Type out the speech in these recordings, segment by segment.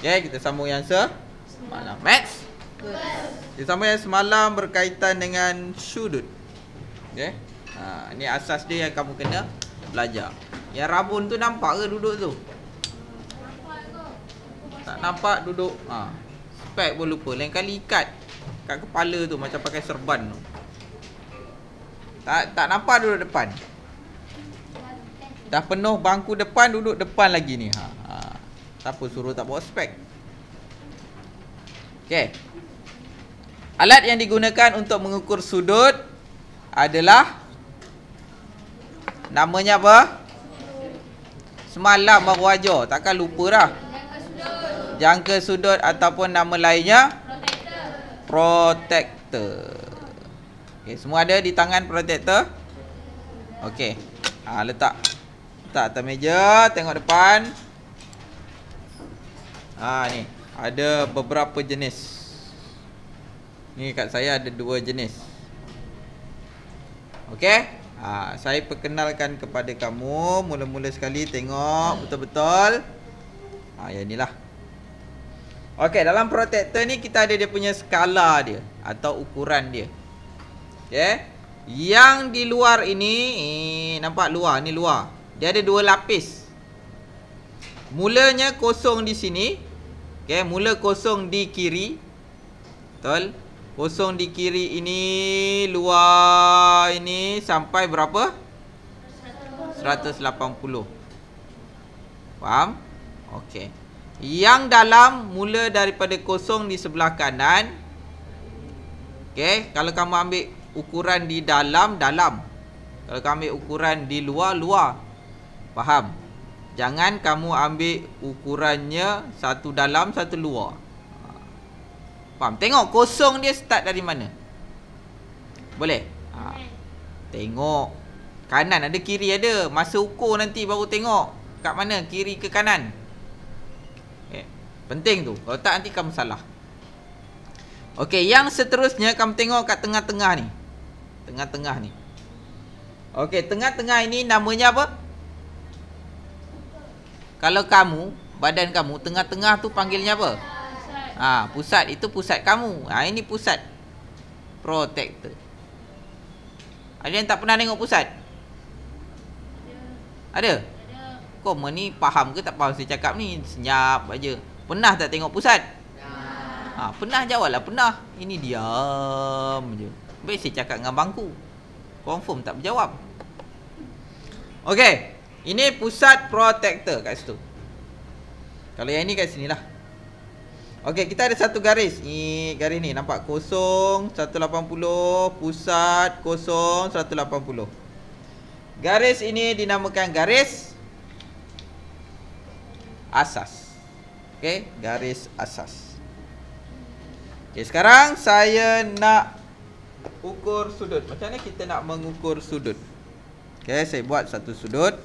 Okay, ya, kita sambung yang se semalam. Max? Yes. Kita sambung yang semalam berkaitan dengan sudut. Okay. Ya. Ha, ini asas dia yang kamu kena belajar. Yang rabun tu nampak ke duduk tu? Tak nampak duduk. Ha. Spek pun lupa. Lain kali ikat kat kepala tu macam pakai serban tu. Tak, tak nampak duduk depan. Dah penuh bangku depan duduk depan lagi ni. Ha. Siapa suruh tak bawa spek Okay Alat yang digunakan untuk mengukur sudut Adalah Namanya apa? Semalam baru ajar Takkan lupa dah Jangka sudut ataupun nama lainnya Protector okay, Semua ada di tangan protector Okay ha, ah, Letak Letak atas meja Tengok depan Ha ni, ada beberapa jenis. Ni kat saya ada dua jenis. Okey? Ha, saya perkenalkan kepada kamu mula-mula sekali tengok betul-betul. Ha yang inilah. Okey, dalam protektor ni kita ada dia punya skala dia atau ukuran dia. Okey. Yang di luar ini, eh, nampak luar ni luar. Dia ada dua lapis. Mulanya kosong di sini, Okey, mula kosong di kiri. Betul? Kosong di kiri ini luar ini sampai berapa? 180. Faham? Okey. Yang dalam mula daripada kosong di sebelah kanan. Okey, kalau kamu ambil ukuran di dalam, dalam. Kalau kamu ambil ukuran di luar, luar. Faham? Jangan kamu ambil ukurannya satu dalam satu luar. Faham? Tengok kosong dia start dari mana. Boleh? Ha. Tengok. Kanan ada, kiri ada. Masa ukur nanti baru tengok. Kat mana? Kiri ke kanan? Okay. Eh, penting tu. Kalau tak nanti kamu salah. Okey, yang seterusnya kamu tengok kat tengah-tengah ni. Tengah-tengah ni. Okey, tengah-tengah ini namanya apa? kalau kamu badan kamu tengah-tengah tu panggilnya apa pusat. ah pusat itu pusat kamu ah ini pusat protector ada yang tak pernah tengok pusat ada ada kau ni faham ke tak faham saya cakap ni senyap aja pernah tak tengok pusat Ha, pernah ah, jawablah pernah. Ini diam aja. Baik saya cakap dengan bangku. Confirm tak berjawab. Okey. Ini pusat protector kat situ Kalau yang ini kat sini lah Okay kita ada satu garis ni, Garis ni nampak kosong 180 Pusat kosong 180 Garis ini dinamakan garis Asas Okay garis asas Okay sekarang saya nak Ukur sudut Macam mana kita nak mengukur sudut Okay saya buat satu sudut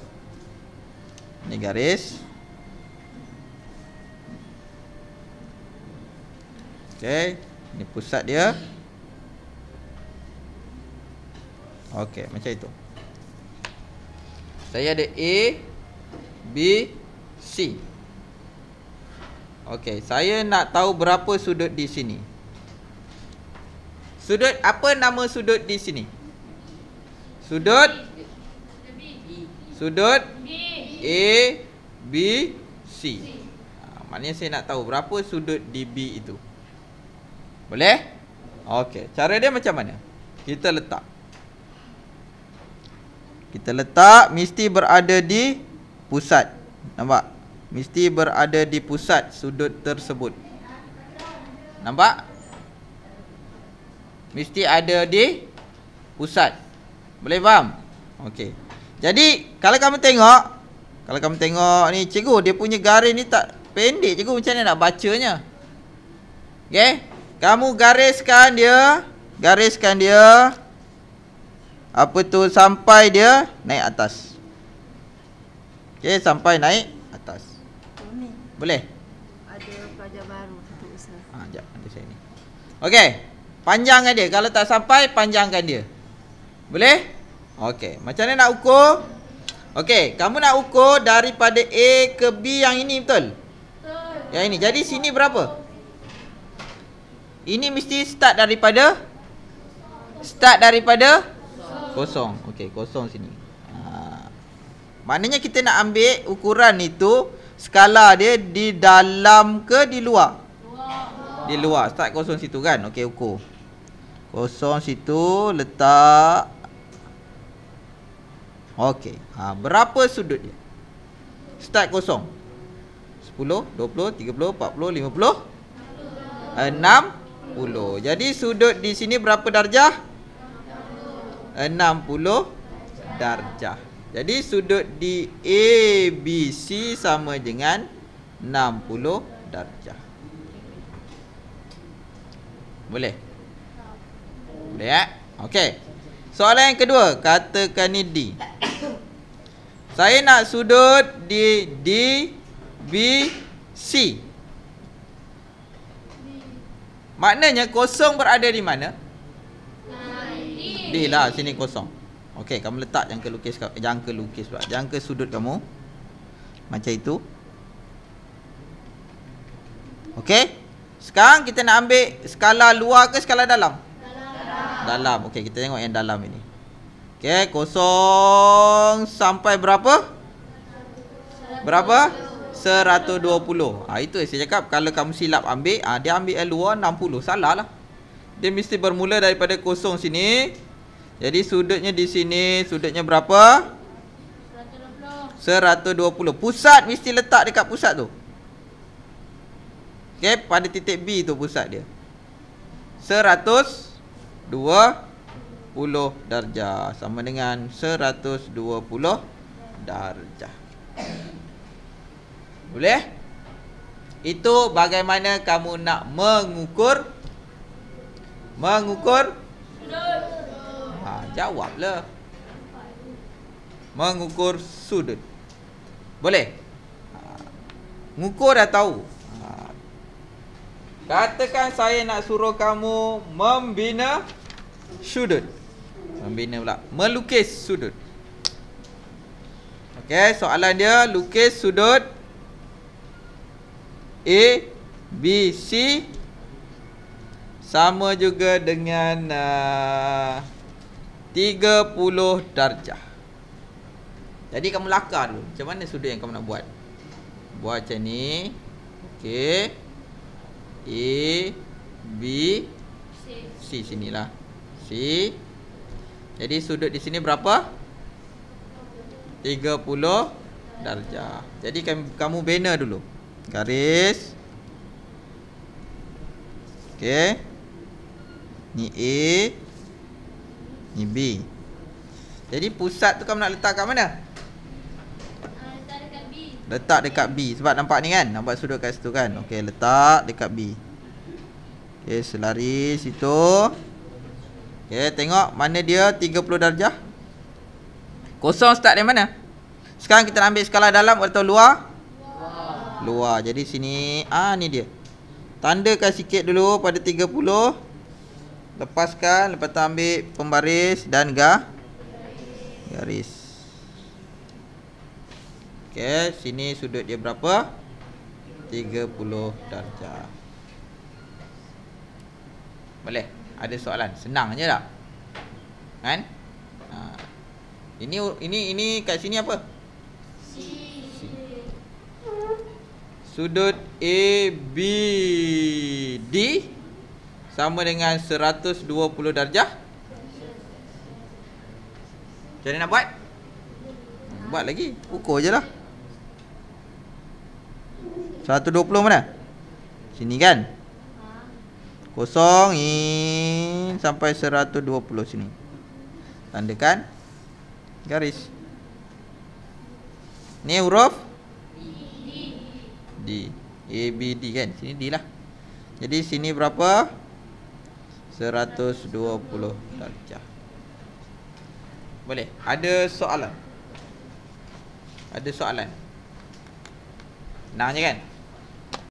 ini garis Okay ini pusat dia Okay macam itu Saya ada A B C Okay saya nak tahu berapa sudut di sini Sudut apa nama sudut di sini Sudut Sudut A B C. Ha, maknanya saya nak tahu berapa sudut DB itu. Boleh? Okey, cara dia macam mana? Kita letak Kita letak mesti berada di pusat. Nampak? Mesti berada di pusat sudut tersebut. Nampak? Mesti ada di pusat. Boleh faham? Okey. Jadi, kalau kamu tengok kalau kamu tengok ni cikgu dia punya garis ni tak pendek cikgu macam mana nak bacanya Okay Kamu gariskan dia Gariskan dia Apa tu sampai dia naik atas Okay sampai naik atas Boleh Ada pelajar baru satu usaha Ha jap ada saya ni Okay Panjangkan dia kalau tak sampai panjangkan dia Boleh Okay macam mana nak ukur Okey, kamu nak ukur daripada A ke B yang ini betul? Betul. Yang ini. Jadi sini berapa? Ini mesti start daripada start daripada kosong. Okey, kosong sini. Ha. Maknanya kita nak ambil ukuran itu skala dia di dalam ke di luar? Di luar. Start kosong situ kan? Okey, ukur. Kosong situ letak Okey. Ha, berapa sudut dia? Start kosong. 10, 20, 30, 40, 50, 60. Jadi sudut di sini berapa darjah? 60 darjah. Jadi sudut di ABC sama dengan 60 darjah. Boleh? Boleh tak? Ya? Okey. Soalan yang kedua, katakan ni D. Saya nak sudut di D B C. Maknanya kosong berada di mana? D lah sini kosong. Okey, kamu letak jangka lukis kau jangka lukis buat. Jangka sudut kamu macam itu. Okey. Sekarang kita nak ambil skala luar ke skala dalam? Dalam. Dalam. Okey, kita tengok yang dalam ini. Okey, kosong potong sampai berapa? Berapa? 120. Ha, itu yang saya cakap. Kalau kamu silap ambil, ha, dia ambil L2 60. Salah lah. Dia mesti bermula daripada kosong sini. Jadi sudutnya di sini. Sudutnya berapa? 120. Pusat mesti letak dekat pusat tu. Okay. Pada titik B tu pusat dia. 120. 10 darjah Sama dengan 120 darjah Boleh? Itu bagaimana kamu nak mengukur Mengukur Sudut ha, Jawablah Mengukur sudut Boleh? Ha, ngukur dah tahu ha. Katakan saya nak suruh kamu membina sudut. Membina pula Melukis sudut Okey, soalan dia Lukis sudut A B C Sama juga dengan uh, 30 darjah Jadi kamu lakar dulu Macam mana sudut yang kamu nak buat Buat macam ni Okey A B C sinilah C jadi sudut di sini berapa? 30 darjah. Jadi kamu bina dulu. Garis. Okey. Ni A. Ni B. Jadi pusat tu kamu nak letak kat mana? Ah, letak dekat B. sebab nampak ni kan? Nampak sudut kat situ kan? Okey, letak dekat B. Okey, selari situ. Okey, tengok mana dia 30 darjah. Kosong start dari mana? Sekarang kita nak ambil skala dalam atau luar? Luar. Jadi sini ah ni dia. Tandakan sikit dulu pada 30. Lepaskan, lepas tu ambil pembaris dan ga garis. Okey, sini sudut dia berapa? 30 darjah. Boleh ada soalan senang je lah kan ha. ini ini ini kat sini apa sudut ABD sama dengan 120 darjah macam mana nak buat buat lagi ukur je lah 120 mana sini kan kosong in sampai 120 sini tandakan garis ni huruf D A B D kan sini D lah jadi sini berapa 120 darjah boleh ada soalan ada soalan nak je kan